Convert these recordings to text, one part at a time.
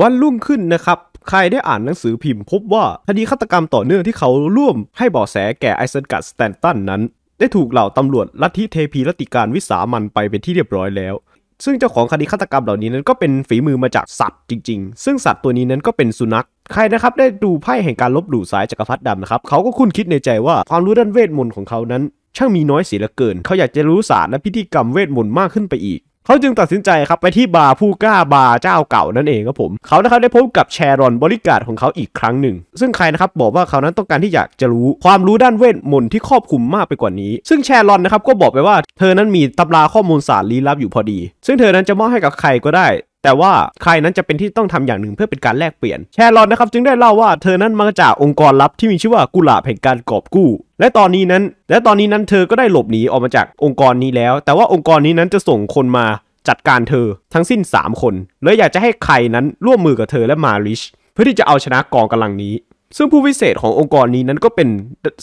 วันรุ่งขึ้นนะครับ ใครได้อ่านหนังสือพิมพ์พบว่าคดีฆาตกรรมต่อเนื่องที่เขาร่วมให้เบาะแสแก่ไอเซนกัสแตนตันนั้น ได้ถูกเหล่าตำรวจลัทธิเทพีัติการวิสามันไปเป็นที่เรียบร้อยแล้ว ซึ่งเจ้าของคดีฆาตกรรมเหล่านี้นั้นก็เป็นฝีมือมาจากสัตว์จริงๆ ซึ่งสัตว์ตัวนี้นั้นก็เป็นสุนัข ใครนะครับได้ดูไพ่แห่งการลบหลู่สายจักรพรรดิดำนะครับเขาก็คุ้นคิดในใจว่าความรู้ด้านเวทมนต์ของเขานั้น ช่างมีน้อยเสียเหลือเกิน เขาอยากจะรู้ศาสตร์และพิธีกรรมเวทมนต์มากขึ้นไปอีกเขาจึงตัดสินใจครับไปที่บาร์ผู้กล้าบาร์เจ้าเก่านั่นเองครับผม เขานะครับได้พบกับแชรอนบริการของเขาอีกครั้งหนึ่ง ซึ่งใครนะครับบอกว่าเขานั้นต้องการที่อยากจะรู้ความรู้ด้านเวทมนต์ที่ครอบคลุมมากไปกว่านี้ ซึ่งแชรอนนะครับก็บอกไปว่า เธอนั้นมีตำราข้อมูลสารลี้ลับอยู่พอดี ซึ่งเธอนั้นจะมอบให้กับใครก็ได้แต่ว่าใครนั้นจะเป็นที่ต้องทำอย่างหนึ่งเพื่อเป็นการแลกเปลี่ยนแชร์อนนะครับจึงได้เล่าว่าเธอนั้นมาจากองค์กรลับที่มีชื่อว่ากุหลาบแห่งการกอบกู้ และตอนนี้นั้นและตอนนี้นั้นเธอก็ได้หลบหนีออกมาจากองค์กรนี้แล้ว แต่ว่าองค์กรนี้นั้นจะส่งคนมาจัดการเธอทั้งสิ้น 3 คนเลยอยากจะให้ใครนั้นร่วมมือกับเธอและมาริชเพื่อที่จะเอาชนะกองกำลังนี้ ซึ่งผู้พิเศษขององค์กรนี้นั้นก็เป็น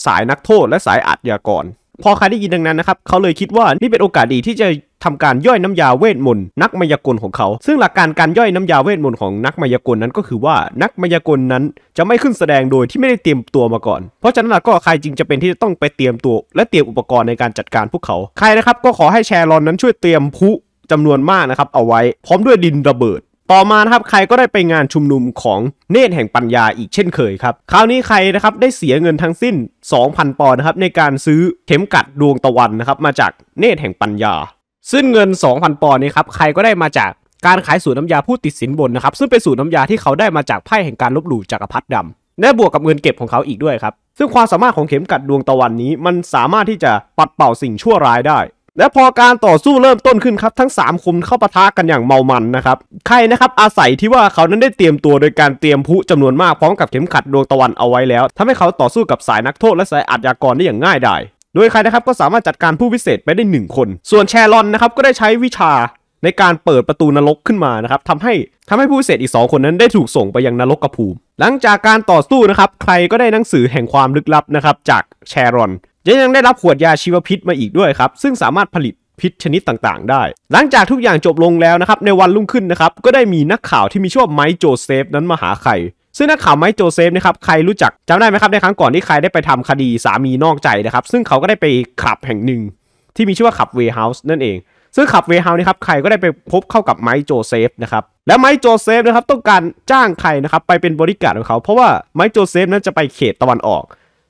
สายนักโทษและสายอาชญากรพอใครได้ยินดังนั้นนะครับเขาเลยคิดว่านี่เป็นโอกาสดีที่จะทำการย่อยน้ำยาเวทมนต์นักมายากลของเขา ซึ่งหลักการการย่อยน้ำยาเวทมนต์ของนักมายากลนั้นก็คือว่านักมายากลนั้นจะไม่ขึ้นแสดงโดยที่ไม่ได้เตรียมตัวมาก่อน เพราะฉะนั้นก็ใครจริงจะเป็นที่จะต้องไปเตรียมตัว และเตรียมอุปกรณ์ในการจัดการพวกเขา ใครนะครับก็ขอให้แชร์รอนนั้นช่วยเตรียมพูจจำนวนมากนะครับเอาไว้ พร้อมด้วยดินระเบิด ต่อมาครับใครก็ได้ไปงานชุมนุมของเนตรแห่งปัญญาอีกเช่นเคยครับ คราวนี้ใครนะครับได้เสียเงินทั้งสิ้น2,000ปอนด์นะครับในการซื้อเข็มกัดดวงตะวันนะครับมาจากเนตรแห่งปัญญาซึ่งเงิน2,000ปอนด์นี้ครับใครก็ได้มาจากการขายสูตรน้ำยาผู้ติดสินบนนะครับ ซึ่งเป็นสูตรน้ำยาที่เขาได้มาจากไพ่แห่งการลบหลู่จักรพรรดิดำและบวกกับเงินเก็บของเขาอีกด้วยครับซึ่งความสามารถของเข็มกัดดวงตะวันนี้ มันสามารถที่จะปัดเป่าสิ่งชั่วร้ายได้ และพอการต่อสู้เริ่มต้นขึ้นครับทั้ง 3 คมเข้าปะทะกันอย่างเมามันนะครับ ใครนะครับอาศัยที่ว่าเขานั้นได้เตรียมตัวโดยการเตรียมผู้จำนวนมากพร้อมกับเข็มขัดดวงตะวันเอาไว้แล้วทำให้เขาต่อสู้กับสายนักโทษและสายอาชญากรได้อย่างง่ายดายโดยใครนะครับก็สามารถจัดการผู้พิเศษไปได้ 1 คน ส่วนแชรอนนะครับก็ได้ใช้วิชาในการเปิดประตูนรกขึ้นมานะครับทำให้ทำให้ผู้พิเศษอีก 2 คนนั้นได้ถูกส่งไปยังนรกกระพูมหลังจากการต่อสู้นะครับใครก็ได้หนังสือแห่งความลึกลับนะครับจากแชรอนยังได้รับขวดยาชีวพิษมาอีกด้วยครับซึ่งสามารถผลิตพิษชนิดต่างๆได้ หลังจากทุกอย่างจบลงแล้วนะครับในวันรุ่งขึ้นนะครับก็ได้มีนักข่าวที่มีชื่อว่าไมค์โจเซฟนั้นมาหาใครซึ่งนักข่าวไมค์โจเซฟนะครับใครรู้จักจำได้ไหมครับในครั้งก่อนที่ใครได้ไปทำคดีสามีนอกใจนะครับซึ่งเขาก็ได้ไปขับแห่งหนึ่งที่มีชื่อว่าขับเวเฮาส์นั่นเองซึ่งขับเวเฮาส์นี่ครับใครก็ได้ไปพบเข้ากับไมค์โจเซฟนะครับและไมค์โจเซฟนะครับต้องการจ้างใครนะครับไปเป็นบริการของเขาเพราะว่าไมค์โจเซฟนั้นจะไปเขตตะวันออก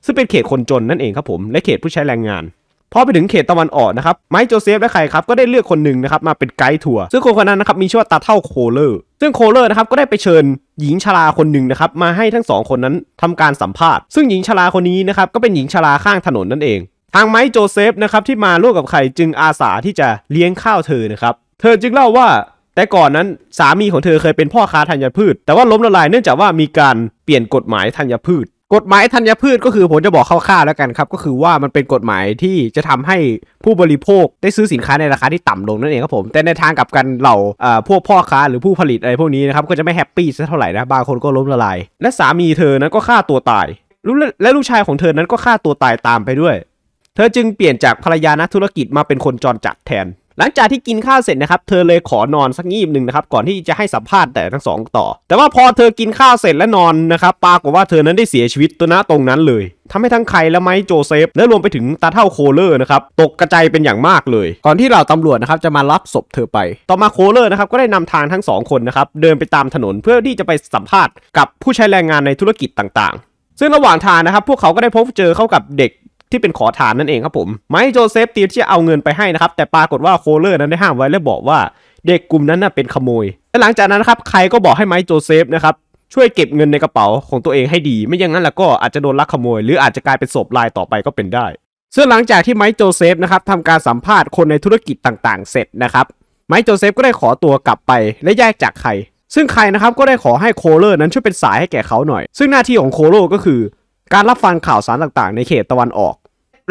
ซึ่งเป็นเขตคนจนนั่นเองครับผมและเขตผู้ใช้แรงงานพอไปถึงเขตตะวันออกนะครับไมค์โจเซฟและใครครับก็ได้เลือกคนหนึ่งนะครับมาเป็นไกด์ทัวร์ซึ่งคนคนนั้นนะครับมีชื่อว่าตาเท่าโคเลอร์ซึ่งโคเลอร์นะครับก็ได้ไปเชิญหญิงชราคนหนึ่งนะครับมาให้ทั้งสองคนนั้นทำการสัมภาษณ์ซึ่งหญิงชราคนนี้นะครับก็เป็นหญิงชราข้างถนนนั่นเอง ทางไมค์โจเซฟนะครับที่มาร่วมกับใครจึงอาสาที่จะเลี้ยงข้าวเธอนะครับเธอจึงเล่าว่าแต่ก่อนนั้นสามีของเธอเคยเป็นพ่อค้าธัญพืช แต่ว่าล้มละลายเนื่องจากว่ามีการเปลี่ยนกฎหมายธัญพืชกฎหมายธัญญพืชก็คือผมจะบอกคร่าวๆแล้วกันครับก็คือว่ามันเป็นกฎหมายที่จะทำให้ผู้บริโภคได้ซื้อสินค้าในราคาที่ต่ำลงนั่นเองครับผม แต่ในทางกลับกันเหล่าพวกพ่อค้าหรือผู้ผลิตอะไรพวกนี้นะครับก็จะไม่แฮปปี้ซะเท่าไหร่นะบางคนก็ล้มละลายและสามีเธอนั้นก็ฆ่าตัวตาย และลูกชายของเธอนั้นก็ฆ่าตัวตายตามไปด้วย เธอจึงเปลี่ยนจากภรรยานักธุรกิจมาเป็นคนจรจัดแทนหลังจากที่กินข้าวเสร็จนะครับเธอเลยขอนอนสักงีบหนึ่งนะครับก่อนที่จะให้สัมภาษณ์แต่ทั้งสองต่อ แต่ว่าพอเธอกินข้าวเสร็จและนอนนะครับปรากฏว่าเธอนั้นได้เสียชีวิตตัวนะตรงนั้นเลยทำให้ทั้งใครและไม้โจเซฟและรวมไปถึงตาเท่าโคเลอร์นะครับตกกระจายเป็นอย่างมากเลย ก่อนที่เหล่าตำรวจนะครับจะมารับศพเธอไป ต่อมาโคเลอร์นะครับก็ได้นำทางทั้งสองคนนะครับเดินไปตามถนนเพื่อที่จะไปสัมภาษณ์ กับผู้ใช้แรงงานในธุรกิจต่างๆ ซึ่งระหว่างทางนะครับพวกเขาก็ได้พบเจอเข้ากับเด็กที่เป็นขอทานนั่นเองครับผมไมค์โจเซฟตีที่จะเอาเงินไปให้นะครับแต่ปรากฏว่าโคเลอร์นั้นได้ห้ามไว้และบอกว่าเด็กกลุ่มนั้นน่ะเป็นขโมย และหลังจากนั้นครับใครก็บอกให้ไมค์โจเซฟนะครับช่วยเก็บเงินในกระเป๋าของตัวเองให้ดี ไม่อย่างนั้นแล้วก็อาจจะโดนลักขโมย หรืออาจจะกลายเป็นศพลายต่อไปก็เป็นได้ ซึ่งหลังจากที่ไมค์โจเซฟนะครับทำการสัมภาษณ์คนในธุรกิจต่างๆ เสร็จนะครับไมค์โจเซฟก็ได้ขอตัวกลับไป และแยกจากใคร ซึ่งใครนะครับก็ได้ขอให้โคเลอร์นั้นช่วยเป็นสายให้แก่เขาหน่อย ซึ่งหน้าที่ของโคโลก็คือ การรับฟังข่าวสารต่างๆ ในเขตตะวันออก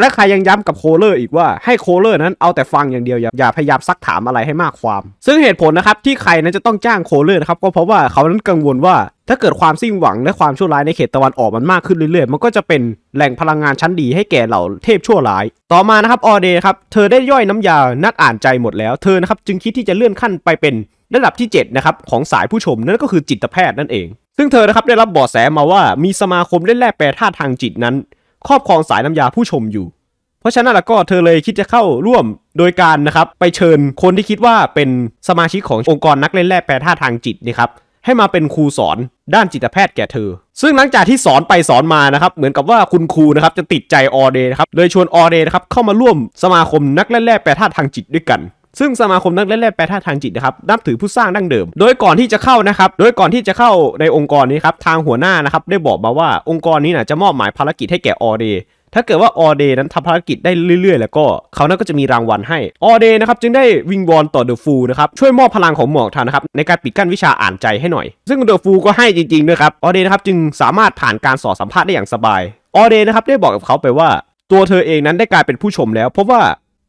และใครยังย้ำกับโคเลอร์อีกว่าให้โคเลอร์นั้นเอาแต่ฟังอย่างเดียวอย่าพยายามซักถามอะไรให้มากความ ซึ่งเหตุผลนะครับที่ใครนั้นจะต้องจ้างโคเลอร์นะครับก็เพราะว่าเขานั้นกังวลว่าถ้าเกิดความสิ้นหวังและความชั่วร้ายในเขตตะวันออก มันมากขึ้นเรื่อยๆมันก็จะเป็นแหล่งพลังงานชั้นดีให้แก่เหล่าเทพชั่วร้าย ต่อมานะครับออเดครับเธอได้ย่อยน้ำยานักอ่านใจหมดแล้วเธอนะครับจึงคิดที่จะเลื่อนขั้นไปเป็นระดับที่7นะครับของสายผู้ชมนั่นก็คือจิตแพทย์นั่นเอง ซึ่งเธอนะครับได้รับเบาะแสมาว่า มีสมาคมได้แลกแปรธาตุทางจิตนั้นครอบครองสายน้ำยาผู้ชมอยู่ เพราะฉะนั้นแล้วก็เธอเลยคิดจะเข้าร่วมโดยการนะครับไปเชิญคนที่คิดว่าเป็นสมาชิกขององค์กรนักเล่นแร่แปรธาตุทางจิตนี่ครับให้มาเป็นครูสอนด้านจิตแพทย์แก่เธอ ซึ่งหลังจากที่สอนไปสอนมานะครับเหมือนกับว่าคุณครูนะครับ จะติดใจออเดนะครับเลยชวนออเดนะครับเข้ามาร่วมสมาคมนักเล่นแร่แปรธาตุทางจิตด้วยกันซึ่งสมาคมนักเล่นแร่แปรธาตุทางจิตนะครับนับถือผู้สร้างดั้งเดิม โดยก่อนที่จะเข้านะครับโดยก่อนที่จะเข้าในองค์กรนี้ครับทางหัวหน้านะครับได้บอกมาว่าองค์กรนี้นะจะมอบหมายภารกิจให้แก่ออเด ถ้าเกิดว่าออเด นั้นทำภารกิจได้เรื่อย ๆ แล้วก็ เขานั้นก็จะมีรางวัลให้ ออเดนะครับจึงได้วิงวอนต่อเดอะฟูนะครับช่วยมอบพลังของหมอกทานนะครับในการปิดกั้นวิชาอ่านใจให้หน่อย ซึ่งเดอะฟูก็ให้จริงๆด้วยครับออเดนะครับจึงสามารถผ่านการสอบสัมภาษณ์ได้อย่างสบายออเดนะครับได้บอกกับเขาไปว่า ตัวเธอเองนั้นได้กลายเป็นผู้ชมแล้วเพราะว่า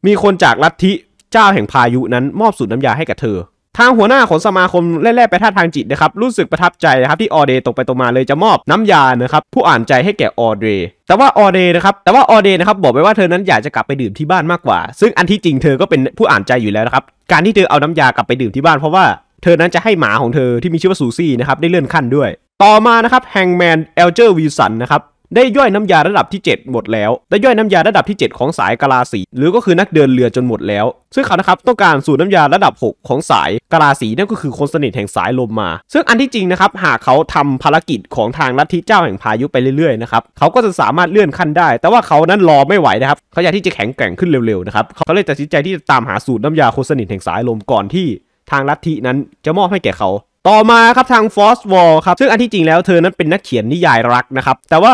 มีคนจากลัทธิเจ้าแห่งพายุนั้นมอบสูตรน้ำยาให้กับเธอ ทางหัวหน้าของสมาคมแร่แปท่าทางจิตนะครับ รู้สึกประทับใจนะครับที่ออเดตกไปตรงมาเลยจะมอบน้ำยานะครับผู้อ่านใจให้แก่ออเดแต่ว่าออเดนะครับ แต่ว่าออเดนะครับบอกไปว่าเธอนั้นอยากจะกลับไปดื่มที่บ้านมากกว่า ซึ่งอันที่จริงเธอก็เป็นผู้อ่านใจอยู่แล้วนะครับ การที่เธอเอาน้ำยากลับไปดื่มที่บ้านเพราะว่าเธอนั้นจะให้หมาของเธอที่มีชื่อว่าซูซี่นะครับได้เลื่อนขั้นด้วย ต่อมานะครับแฮงแมนเอลเจอร์วิสันนะครับได้ย่อยน้ำยาระดับที่ 7 หมดแล้ว ได้ย่อยน้ำยาระดับที่ 7 ของสายกาลาสี หรือก็คือนักเดินเรือจนหมดแล้ว ซึ่งเขานะครับต้องการสูตรน้ำยาระดับ 6 ของสายกาลาสีนั่นก็คือคนสนิทแห่งสายลมมา ซึ่งอันที่จริงนะครับหากเขาทำภารกิจของทางลัทธิเจ้าแห่งพายุไปเรื่อยๆนะครับเขาก็จะสามารถเลื่อนขั้นได้ แต่ว่าเขานั้นรอไม่ไหวนะครับเขาอยากที่จะแข็งแกร่งขึ้นเร็วๆนะครับเขาเลยตัดสินใจที่จะตามหาสูตรน้ำยาคนสนิทแห่งสายลมก่อนที่ ทางลัทธินั้นจะมอบให้แก่เขา ต่อมาครับทางฟอสวอลครับ ซึ่งอันที่จริงแล้วเธอนั้นเป็นนักเขียนนิยายรักนะครับแต่ว่า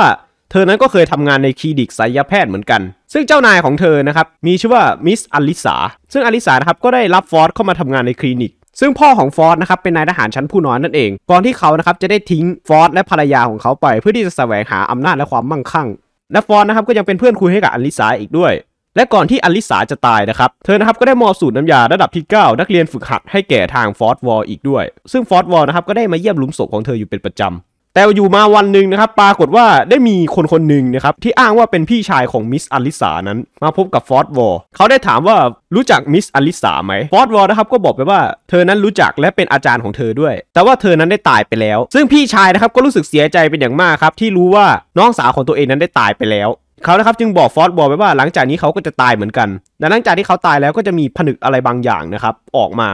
เธอนั้นก็เคยทำงานในคลินิกศัลยแพทย์เหมือนกัน ซึ่งเจ้านายของเธอนะครับ มีชื่อว่ามิสอลิสาซึ่งอลิสานะครับก็ได้รับฟอร์ดเข้ามาทำงานในคลินิก ซึ่งพ่อของฟอร์ดนะครับเป็นนายทหารชั้นผู้น้อยนั่นเอง ก่อนที่เขานะครับจะได้ทิ้งฟอร์ดและภรรยาของเขาไป เพื่อที่จะแสวงหาอำนาจและความมั่งคั่ง และฟอร์ดนะครับก็ยังเป็นเพื่อนคุยให้กับอลิสาอีกด้วย และก่อนที่อลิสาจะตายนะครับ เธอนะครับก็ได้มอบสูตรน้ำยาระดับที่9นักเรียนฝึกหัดให้แก่ทางฟอร์ดวอลอีกด้วย ซึ่งฟอร์ดวอลนะครับก็ได้มาเยี่ยมลุมศพของเธออยู่เป็นประจำแต่อยู่มาวันหนึ่งนะครับปรากฏว่าได้มีคนคนหนึ่งนะครับที่อ้างว่าเป็นพี่ชายของมิสอลิสานั้นมาพบกับฟอสวอล์เขาได้ถามว่ารู้จักมิสอลิสาไหมฟอสวอล์นะครับก็บอกไปว่าเธอนั้นรู้จักและเป็นอาจารย์ของเธอด้วยแต่ว่าเธอนั้นได้ตายไปแล้ว ซึ่งพี่ชายนะครับก็รู้สึกเสียใจเป็นอย่างมากครับที่รู้ว่าน้องสาวของตัวเองนั้นได้ตายไปแล้วเขานะครับ จึงบอกฟอสบอกไปว่าหลังจากนี้เขาก็จะตายเหมือนกันและหลังจากที่เขาตายแล้วก็จะมีผนึกอะไรบางอย่างนะครับออกมา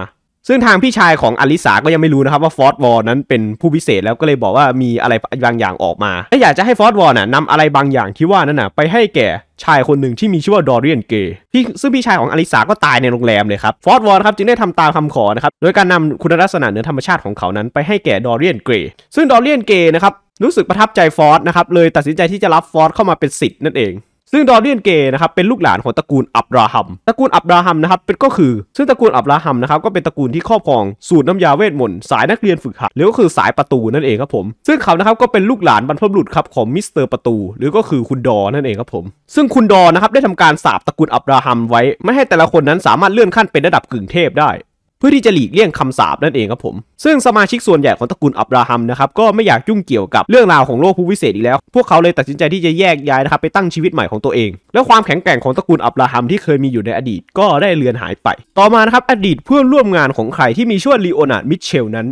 ซึ่งทางพี่ชายของอลิสาก็ยังไม่รู้นะครับว่าฟอร์ดวอลนั้นเป็นผู้พิเศษแล้วก็เลยบอกว่ามีอะไรบางอย่างออกมาและอยากจะให้ฟอร์ดวอลน่ะนำอะไรบางอย่างที่ว่านั้นน่ะไปให้แก่ชายคนหนึ่งที่มีชื่อว่าดอรรีอนเกย์ี่ซึ่งพี่ชายของอลิสาก็ตายในโรงแรมเลยครับ ฟอร์ดวอลครับจึงได้ทำตามคำขอนะครับ โดยการนำคุณลักษณะเหนือธรรมชาติของเขานั้น ไปให้แก่ดอรรีอนเกย์ซึ่งดอรรีอนเกย์นะครับรู้สึกประทับใจฟอร์ดนะครับเลยตัดสินใจที่จะรับฟอร์ดเข้ามาเป็นสิทธิ์นั่นเองซึ่งดอเรียนเกย์นะครับเป็นลูกหลานของตระกูลอับราฮัมตระกูลอับราฮัมนะครับเป็นก็คือซึ่งตระกูลอับราฮัมนะครับก็เป็นตระกูลที่ครอบครองสูตรน้ำยาเวทมนต์สายนักเรียนฝึกหัดหรือก็คือสายประตูนั่นเอง ครับผม ซึ่งเขานะครับก็เป็นลูกหลานบรรพบุรุษครับของมิสเตอร์ประตู หรือก็คือคุณดอนั่นเองครับผม ซึ่งคุณดอนะครับได้ทำการสาบตระกูลอับราฮัมไว้ ไม่ให้แต่ละคนนั้นสามารถเลื่อนขั้นเป็นระดับกึ่งเทพได้เพื่อที่จะหลีกเลี่ยงคำสาปนั่นเองครับผม ซึ่งสมาชิกส่วนใหญ่ของตระกูลอับราฮัมนะครับก็ไม่อยากยุ่งเกี่ยวกับ เรื่องราวของโลกผู้วิเศษอีกแล้ว พวกเขาเลยตัดสินใจที่จะแยกย้ายนะครับไปตั้งชีวิตใหม่ของตัวเอง และความแข็งแกร่งของตระกูลอับราฮัมที่เคยมีอยู่ในอดีตก็ได้เลือนหายไป ต่อมานะครับอดีตเพื่อนร่วมงานของใครที่มีชื่อลีโอนาร์ดมิเชลนั้น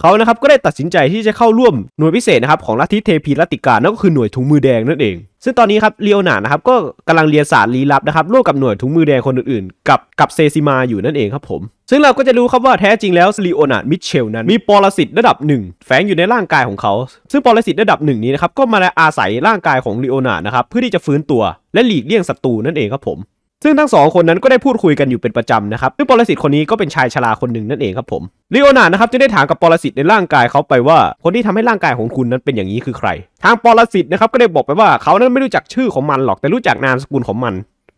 เขานะครับก็ได้ตัดสินใจที่จะเข้าร่วมหน่วยพิเศษนะครับของลัทธิเทพีลัติกา นั่นก็คือหน่วยถุงมือแดงนั่นเอง ซึ่งตอนนี้ครับเลโอนานะครับก็กำลังเรียนศาสตร์ลี้ลับนะครับร่วมกับหน่วยถุงมือแดงคนอื่นๆ กับกับเซซิมาอยู่นั่นเองครับผม ซึ่งเราก็จะรู้ครับว่าแท้จริงแล้วเลโอนามิเชลนั้นมีปรสิตระดับหนึ่งแฝงอยู่ในร่างกายของเขา ซึ่งปรสิตระดับหนึ่งนี้นะครับก็มาอาศัยร่างกายของเลโอนานะครับเพื่อที่จะฟื้นตัวและหลีกเลี่ยงศัตรูนั่นเองครับผมซึ่งทั้งสองคนนั้นก็ได้พูดคุยกันอยู่เป็นประจำนะครับ ซึ่งปรสิตคนนี้ก็เป็นชายชราคนหนึ่งนั่นเองครับผมลีโอนาดนะครับจึงได้ถามกับปรสิตในร่างกายเขาไปว่าคนที่ทำให้ร่างกายของคุณนั้นเป็นอย่างนี้คือใคร ทางปรสิตนะครับก็ได้บอกไปว่าเขานั้นไม่รู้จักชื่อของมันหรอกแต่รู้จักนามสกุลของมัน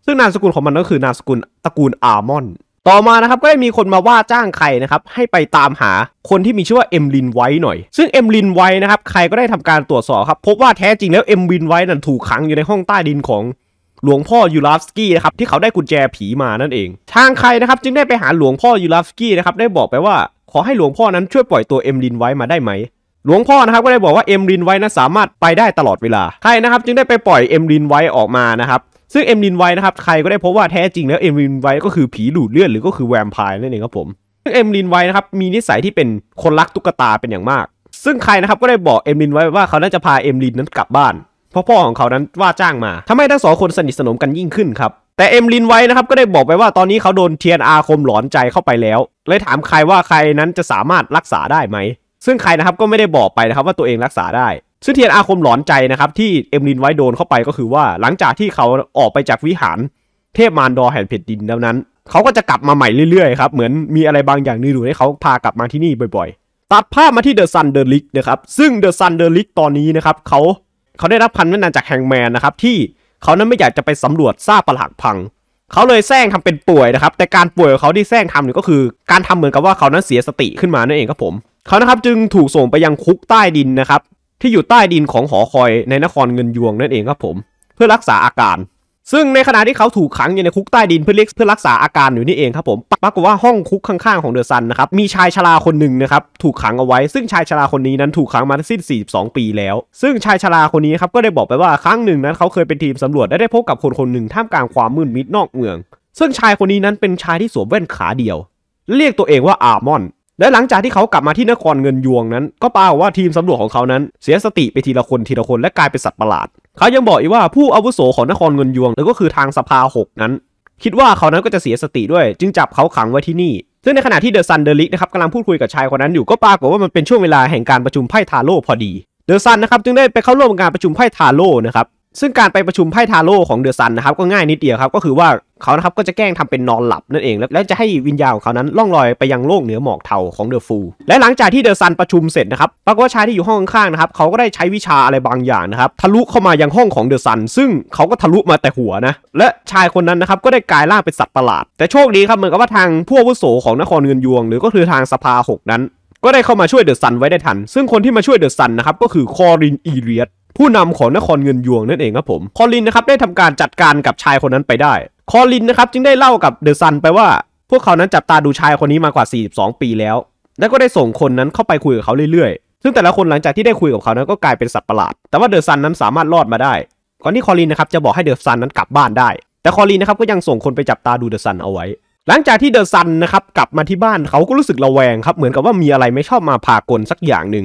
ซึ่งนามสกุลของมันก็คือนามสกุลตระกูลอาร์มอน ต่อมานะครับก็ได้มีคนมาว่าจ้างใครนะครับให้ไปตามหาคนที่มีชื่อว่าเอ็มลินไว้หน่อย ซึ่งเอ็มลินไว้นะครับใครก็ได้ทำการตรวจสอบครับพบว่าแท้จริงแล้วเอ็มลินไว้นั้นถูกขังอยู่ในห้องใต้ดินของหลวงพ่อยูราฟสกี้นะครับที่เขาได้กุญแจผีมานั่นเอง ทางใครนะครับจึงได้ไปหาหลวงพ่อยูราฟสกี้นะครับได้บอกไปว่าขอให้หลวงพ่อนั้นช่วยปล่อยตัวเอ็มลินไว้มาได้ไหม หลวงพ่อนะครับก็ได้บอกว่าเอ็มลินไว้นะสามารถไปได้ตลอดเวลาใครนะครับจึงได้ไปปล่อยเอ็มลินไว้ออกมานะครับซึ่งเอ็มลินไว้นะครับใครก็ได้พบว่าแท้จริงแล้วเอ็มลินไว้ก็คือผีดูดเลือดหรือก็คือแวมไพร์นั่นเองครับผมซึ่งเอ็มลินไว้นะครับมีนิสัยที่เป็นคนรักตุ๊กตาเป็นอย่างมาก ซึ่งใครนะครับก็ได้บอกเอ็มลินไว้ว่าเขาน่าจะพาเอ็มลินนั้นกลับบ้านพราะพ่อของเขานั้นว่าจ้างมาทำให้ทั้งสองคนสนิทสนมกันยิ่งขึ้นครับแต่เอ็มลินไว้นะครับก็ได้บอกไปว่าตอนนี้เขาโดนเทียนอาคมหลอนใจเข้าไปแล้วเลยถามใครว่าใครนั้นจะสามารถรักษาได้ไหม ซึ่งใครนะครับก็ไม่ได้บอกไปนะครับว่าตัวเองรักษาได้ ซึ่งเทียนอาคมหลอนใจนะครับที่เอ็มลินไว้โดนเข้าไปก็คือว่าหลังจากที่เขาออกไปจากวิหารเทพมารดอแห่งเผ็ดดินแล้วนั้น เขาก็จะกลับมาใหม่เรื่อยๆครับเหมือนมีอะไรบางอย่างนี่ดูให้เขา พากลับมาที่นี่บ่อยๆ ตัดภาพมาที่เดอะซันเดอะลิกนะครับซึ่งเดอะซันเดอะลิกตอนนี้นะครับเขาเขาได้รับคำแนะนำจากแฮงแมนนะครับ ที่เขานั้นไม่อยากจะไปสำรวจซากปรักพัง เขาเลยแซงทำเป็นป่วยนะครับ แต่การป่วยของเขาที่แซงทำเนี่ยก็คือ การทำเหมือนกับว่าเขานั้นเสียสติขึ้นมานั่นเองครับผม เขานะครับจึงถูกส่งไปยังคุกใต้ดินนะครับที่อยู่ใต้ดินของหอคอยในนครเงินยวงนั่นเองครับผม เพื่อรักษาอาการซึ่งในขณะที่เขาถูกขังอยู่ในคุกใต้ดินเพื่อเล็กเพื่อรักษาอาการอยู่นี่เองครับผมปรากฏว่าห้องคุกข้างๆ ของเดอะซันนะครับ มีชายชราคนหนึ่งนะครับ ถูกขังเอาไว้ซึ่งชายชราคนนี้นั้นถูกขังมาั้งสิ้น42ปีแล้ว ซึ่งชายชราคนนี้ครับก็ได้บอกไปว่าครั้งหนึ่งนั้นเขาเคยเป็นทีมสำรวจและได้พบกับคนคนหนึ่งท่ามกลางความมืดมิดนอกเมือง ซึ่งชายคนนี้นั้นเป็นชายที่สวมแว่นขาเดียว เรียกตัวเองว่าอาร์มอน และหลังจากที่เขากลับมาที่นครเงินยวงนั้น ก็ปรากฏว่าทีมสำรวจของเขานั้น เสียสติไปทีละคนทีละคนและกลายเป็นสัตว์ประหลาดเขายังบอกอีกว่าผู้อาวุโสของนครเงินยวง แล้วก็คือทางสภาหกนั้น คิดว่าเขานั้นก็จะเสียสติด้วย จึงจับเขาขังไว้ที่นี่ ซึ่งในขณะที่เดอะซันเดลิกนะครับกำลังพูดคุยกับชายคนนั้นอยู่ก็ปรากฏว่ามันเป็นช่วงเวลาแห่งการประชุมไพ่ทาโร่พอดี เดอะซันนะครับจึงได้ไปเข้าร่วมการประชุมไพ่ทาโร่นะครับซึ่งการไปประชุมไพ่ทาโร่ของเดอะซันนะครับก็ง่ายนิดเดียวครับก็คือว่าเขานะครับก็จะแกล้งทำเป็นนอนหลับนั่นเอง แล้วจะให้วิญญาณของเขานั้นล่องลอยไปยังโลกเหนือหมอกเทาของเดอะฟูและหลังจากที่เดอะซันประชุมเสร็จนะครับปรากฏว่าชายที่อยู่ห้องข้างๆนะครับเขาก็ได้ใช้วิชาอะไรบางอย่างนะครับทะลุเข้ามายังห้องของเดอะซัน ซึ่งเขาก็ทะลุมาแต่หัวนะและชายคนนั้นนะครับก็ได้กลายร่างเป็นสัตว์ประหลาด แต่โชคดีครับเหมือนกับว่าทางผู้วุโสของนครเงินยวงหรือก็คือทางสภา6นั้น ก็ได้เข้ามาช่วยเดอะซันไว้ได้ทัน ซึ่งคนที่มาช่วยเดอะซันนะครับก็คือคอรินอีเรียสผู้นำของนครเงินยวงนั่นเองครับผม คอลินนะครับได้ทำการจัดการกับชายคนนั้นไปได้ คอลินนะครับจึงได้เล่ากับเดอะซันไปว่าพวกเขานั้นจับตาดูชายคนนี้มากว่า 42 ปีแล้ว และก็ได้ส่งคนนั้นเข้าไปคุยกับเขาเรื่อยๆ ซึ่งแต่ละคนหลังจากที่ได้คุยกับเขานั้นก็กลายเป็นสัตว์ประหลาด แต่ว่าเดอะซันนั้นสามารถรอดมาได้ก่อนที่คอลินนะครับจะบอกให้เดอะซันนั้นกลับบ้านได้ แต่คอลินนะครับก็ยังส่งคนไปจับตาดูเดอะซันเอาไว้ หลังจากที่เดอะซันนะครับกลับมาที่บ้านเขาก็รู้สึกระแวงครับเหมือนกับว่ามีอะไรไม่ชอบมาพากลสักอย่างหนึ่ง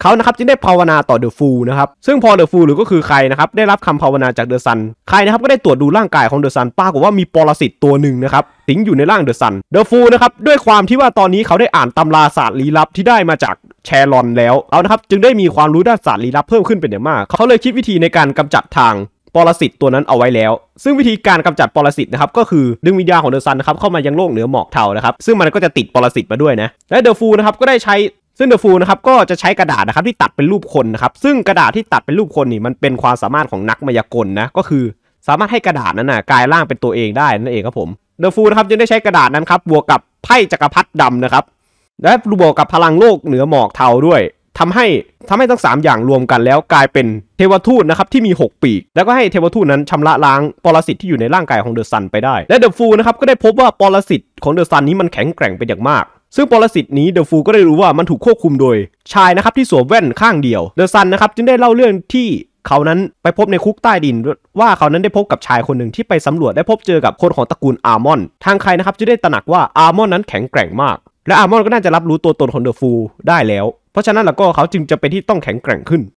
เขานะครับจึงได้ภาวนาต่อเดอะฟูลนะครับซึ่งพอเดอะฟูลหรือก็คือใครนะครับได้รับคำภาวนาจากเดอะซัน ใครนะครับก็ได้ตรวจดูร่างกายของเดอะซันปรากฏว่ามีปรสิตตัวหนึ่งนะครับสิงอยู่ในร่างเดอะซันเดอะฟูลนะครับด้วยความที่ว่าตอนนี้เขาได้อ่านตำราศาสตร์ลี้ลับที่ได้มาจากแชรอนแล้วเอานะครับจึงได้มีความรู้ด้านศาสตร์ลี้ลับเพิ่มขึ้นเป็นอย่างมาก เขาเลยคิดวิธีในการกำจัดทางปรสิตตัวนั้นเอาไว้แล้ว ซึ่งวิธีการกำจัดปรสิตนะครับก็คือดึงวิญญาณของเดอะซันนะครับเข้ามายังโลกเหนือหมอกเทานะครับซึ่งมันก็จะติดปรสิตมาด้วยนะและเดอะฟูนะครับก็ได้ใช้ซึ่งเดอะฟูลนะครับก็จะใช้กระดาษนะครับที่ตัดเป็นรูปคนนะครับซึ่งกระดาษที่ตัดเป็นรูปคนนี่มันเป็นความสามารถของนักมายากลนะก็คือสามารถให้กระดาษนั้นนะกลายร่างเป็นตัวเองได้นั่นเองครับผมเดอะฟูลนะครับจะงได้ใช้กระดาษนั้นครับบวกกับไพ่จักรพรรดิดำนะครับและบวกกับพลังโลกเหนือหมอกเทาด้วย ทำให้ทำให้ทั้ง3อย่างรวมกันแล้วกลายเป็นเทวทูตนะครับที่มี6 ปีกแล้วก็ให้เทวทูตนั้นชำระล้างปรสิตที่อยู่ในร่างกายของเดอะซันไปได้ และเดอะฟูลนะครับก็ได้พบว่าปรสิตของเดอะซันนี้มันแข็งแกร่งเป็นอย่างมากซึ่งปรสิตนี้เดอะฟูก็ได้รู้ว่ามันถูกควบคุมโดย ชายนะครับที่สวมแว่นข้างเดียว เดอะซันนะครับ จึงได้เล่าเรื่องที่เขานั้นไปพบในคุกใต้ดิน ว่าเขานั้นได้พบกับชายคนหนึ่งที่ไปสำรวจได้พบเจอกับคนของตระกูลอาร์มอน ทางใครนะครับจะได้ตระหนักว่าอาร์มอนนั้นแข็งแกร่งมาก และอาร์มอนก็น่าจะรับรู้ตัวตนของเดอะฟู ได้แล้ว เพราะฉะนั้นแล้วก็เขาจึงจะเป็นที่ต้องแข็งแกร่งขึ้น